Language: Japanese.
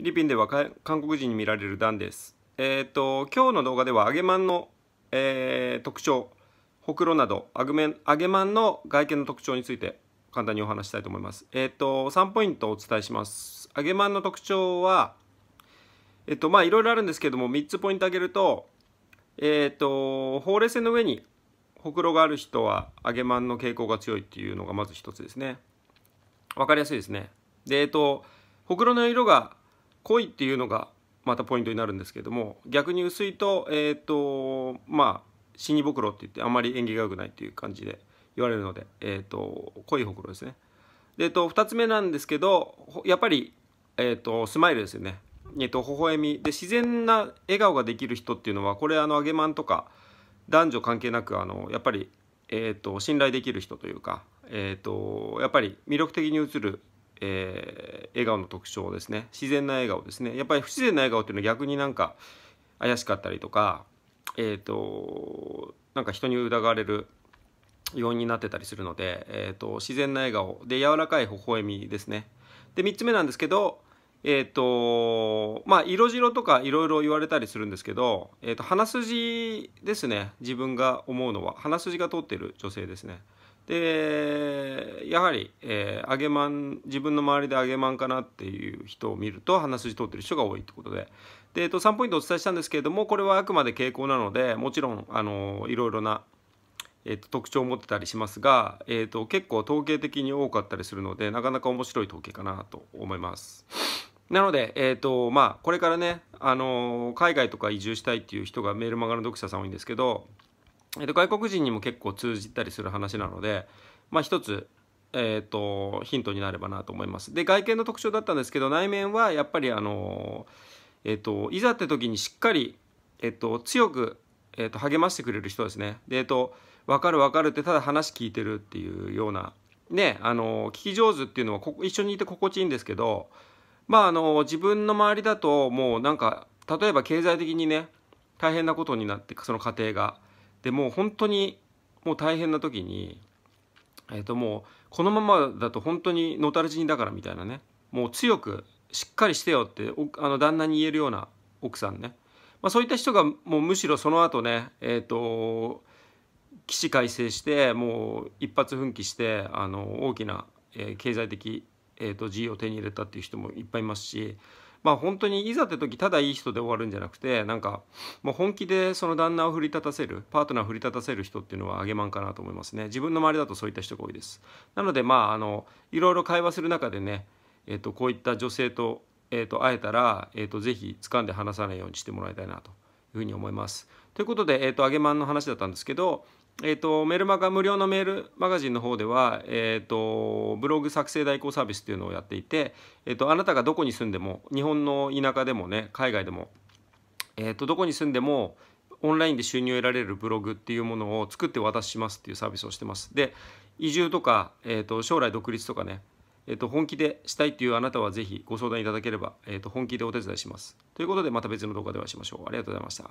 ィリピンでは韓国人に見られるダンです。えっ、と、今日の動画では揚げまんの、えー、特徴、ほくろなど揚げまんの外見の特徴について簡単にお話したいと思います。えっ、と、3ポイントお伝えします。揚げまんの特徴は、えっ、と、まあいろいろあるんですけども、3つポイント挙げると、えっ、と、ほうれい線の上にほくろがある人は揚げまんの傾向が強いっていうのがまず1つですね。わかりやすいですね。で、えっ、と、ほくろの色が濃いっていうのがまたポイントになるんですけれども逆に薄いとえっ、ー、とまあ死に袋って言ってあんまり縁起が良くないっていう感じで言われるので、えーと、と濃いほくろですねで、えーと、と2つ目なんですけどやっぱり、えーと、とスマイルですよねえー、と微笑みで自然な笑顔ができる人っていうのはこれあの揚げまんとか男女関係なくあのやっぱり、えー、と信頼できる人というか、えー、とやっぱり魅力的に映るえー、笑顔の特徴ですね自然な笑顔ですねやっぱり不自然な笑顔っていうのは逆になんか怪しかったりとかえっ、ー、となんか人に疑われる要因になってたりするので、えーと、自然な笑顔で柔らかい微笑みですねで3つ目なんですけどえっ、ー、とまあ色白とかいろいろ言われたりするんですけど、えーと、と鼻筋ですね自分が思うのは鼻筋が通ってる女性ですねでやはり、えー、揚げまん自分の周りで揚げまんかなっていう人を見ると鼻筋通ってる人が多いってことでで、えー、と3ポイントお伝えしたんですけれどもこれはあくまで傾向なのでもちろん、あのー、いろいろな、えーと、特徴を持ってたりしますが、えーと、と結構統計的に多かったりするのでなかなか面白い統計かなと思います。なので、えーとまあ、これからね、あのー、海外とか移住したいっていう人がメールマガの読者さん多いんですけどえと外国人にも結構通じたりする話なので、まあ、一つ、えーと、ヒントになればなと思います。で外見の特徴だったんですけど内面はやっぱりあの、えーと、いざって時にしっかり、えーと、強く、えー、と励ましてくれる人ですね。で、えー、と分かる分かるってただ話聞いてるっていうようなねあの聞き上手っていうのはこ一緒にいて心地いいんですけどまああの自分の周りだともうなんか例えば経済的にね大変なことになってその家庭が。でもう本当にもう大変な時に、えー、ともうこのままだと本当に野垂れ死にだからみたいなねもう強くしっかりしてよってあの旦那に言えるような奥さんね、まあ、そういった人がもうむしろその後ねえっ、ー、と起死回生してもう一発奮起してあの大きな、えー、経済的、えー、と由を手に入れたっていう人もいっぱいいますしまあ本当にいざって時ただいい人で終わるんじゃなくてなんかもう本気でその旦那を振り立たせるパートナーを振り立たせる人っていうのはあげまんかなと思いますね自分の周りだとそういった人が多いですなのでまああのいろいろ会話する中でね、えー、とこういった女性と,、えー、と会えたら、えー、とぜひ掴んで話さないようにしてもらいたいなというふうに思いますということで、えー、とあげまんの話だったんですけどえーと、メルマガ無料のメールマガジンの方では、えーと、ブログ作成代行サービスっていうのをやっていて、えーと、あなたがどこに住んでも日本の田舎でもね海外でも、えー、とどこに住んでもオンラインで収入を得られるブログっていうものを作って渡しますっていうサービスをしてます。で移住とか、えー、と将来独立とかね、えー、と本気でしたいっていうあなたはぜひご相談いただければ、えー、と本気でお手伝いします。ということでまた別の動画でお会いしましょう。ありがとうございました。